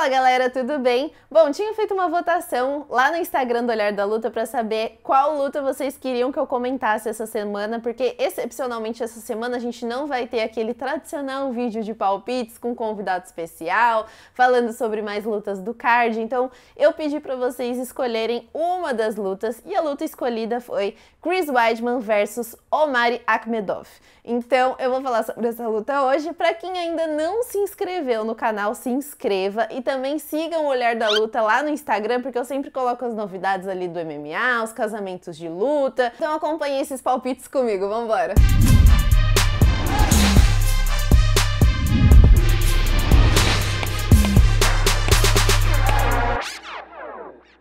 Fala galera, tudo bem? Bom, tinha feito uma votação lá no Instagram do Olhar da Luta para saber qual luta vocês queriam que eu comentasse essa semana, porque excepcionalmente essa semana a gente não vai ter aquele tradicional vídeo de palpites com um convidado especial, falando sobre mais lutas do card. Então, eu pedi para vocês escolherem uma das lutas e a luta escolhida foi Chris Weidman versus Omari Akhmedov. Então, eu vou falar sobre essa luta hoje. Para quem ainda não se inscreveu no canal, se inscreva e também sigam o Olhar da Luta lá no Instagram, porque eu sempre coloco as novidades ali do MMA, os casamentos de luta. Então acompanhe esses palpites comigo, vambora!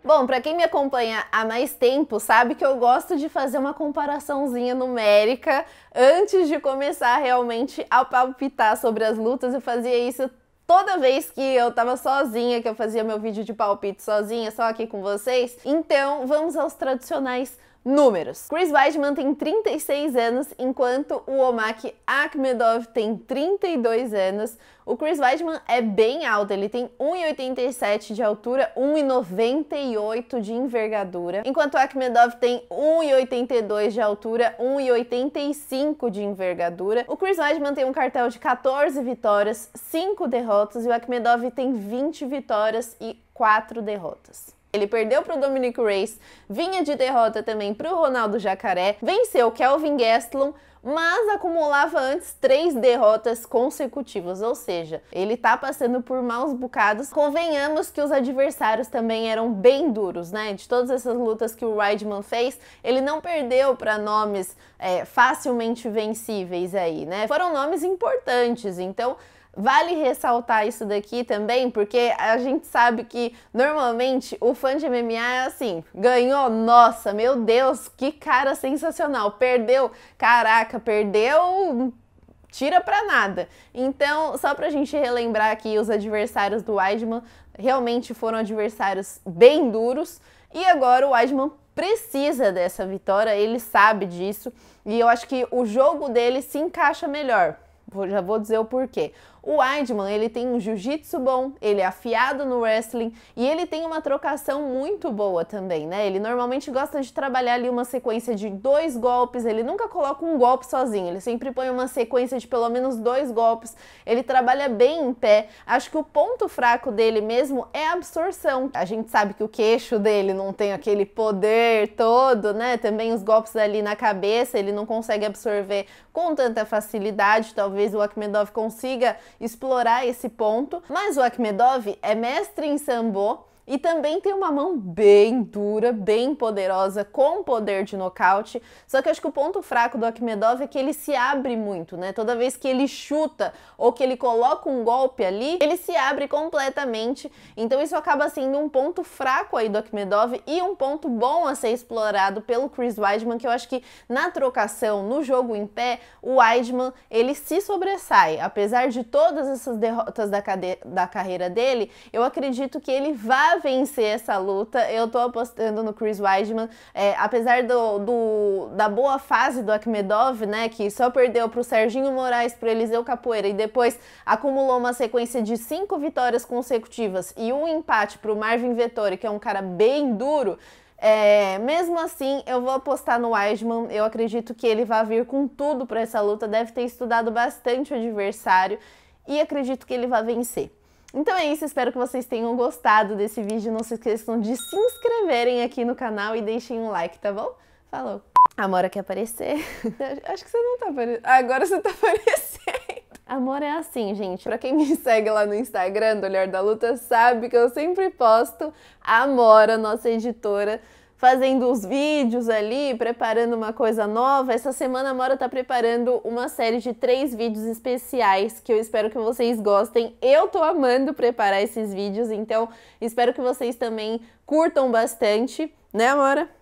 Bom, para quem me acompanha há mais tempo, sabe que eu gosto de fazer uma comparaçãozinha numérica antes de começar realmente a palpitar sobre as lutas. Eu fazia isso toda vez que eu tava sozinha, que eu fazia meu vídeo de palpite sozinha, só aqui com vocês. Então, vamos aos tradicionais Números. Chris Weidman tem 36 anos, enquanto o Omak Akhmedov tem 32 anos. O Chris Weidman é bem alto, ele tem 1,87 de altura, 1,98 de envergadura, enquanto o Akhmedov tem 1,82 de altura, 1,85 de envergadura. O Chris Weidman tem um cartel de 14 vitórias, 5 derrotas e o Akhmedov tem 20 vitórias e 4 derrotas. Ele perdeu para o Dominic Reis, vinha de derrota também para o Ronaldo Jacaré, venceu Kelvin Gastelum, mas acumulava antes três derrotas consecutivas, ou seja, ele tá passando por maus bocados. Convenhamos que os adversários também eram bem duros, né? De todas essas lutas que o Rideman fez, ele não perdeu para nomes é, facilmente vencíveis aí, né? Foram nomes importantes, então Vale ressaltar isso daqui também, porque a gente sabe que normalmente o fã de MMA é assim: ganhou, nossa, meu Deus, que cara sensacional! Perdeu, caraca, perdeu, tira pra nada. Então, só pra gente relembrar aqui, os adversários do Weidman realmente foram adversários bem duros e agora o Weidman precisa dessa vitória, ele sabe disso e eu acho que o jogo dele se encaixa melhor já vou dizer o porquê. O Weidman, ele tem um jiu-jitsu bom, ele é afiado no wrestling e ele tem uma trocação muito boa também, né? Ele normalmente gosta de trabalhar ali uma sequência de dois golpes, ele nunca coloca um golpe sozinho, ele sempre põe uma sequência de pelo menos dois golpes. Ele trabalha bem em pé. Acho que o ponto fraco dele mesmo é a absorção. A gente sabe que o queixo dele não tem aquele poder todo, né? Também os golpes ali na cabeça, ele não consegue absorver com tanta facilidade, talvez talvez o Akhmedov consiga explorar esse ponto, mas o Akhmedov é mestre em sambo, e também tem uma mão bem dura, bem poderosa, com poder de nocaute. Só que acho que o ponto fraco do Akhmedov é que ele se abre muito, né? Toda vez que ele chuta ou que ele coloca um golpe ali, ele se abre completamente. Então isso acaba sendo um ponto fraco aí do Akhmedov e um ponto bom a ser explorado pelo Chris Weidman, que eu acho que na trocação, no jogo em pé, o Weidman, ele se sobressai. Apesar de todas essas derrotas da, da carreira dele, eu acredito que ele vai vencer essa luta, eu tô apostando no Chris Weidman. É, apesar do, do, da boa fase do Akmedov, né, que só perdeu pro Serginho Moraes, pro Eliseu Capoeira e depois acumulou uma sequência de cinco vitórias consecutivas e um empate pro Marvin Vettori, que é um cara bem duro. É, mesmo assim, eu vou apostar no Weidman. Eu acredito que ele vai vir com tudo para essa luta. Deve ter estudado bastante o adversário e acredito que ele vai vencer. Então é isso, espero que vocês tenham gostado desse vídeo. Não se esqueçam de se inscreverem aqui no canal e deixem um like, tá bom? Falou! Amora quer aparecer? Acho que você não tá aparecendo. Agora você tá aparecendo. Amor é assim, gente. Pra quem me segue lá no Instagram do Olhar da Luta, sabe que eu sempre posto a Amora, nossa editora, fazendo os vídeos ali, preparando uma coisa nova. Essa semana a Mora tá preparando uma série de três vídeos especiais que eu espero que vocês gostem. Eu tô amando preparar esses vídeos, então espero que vocês também curtam bastante, né, Mora?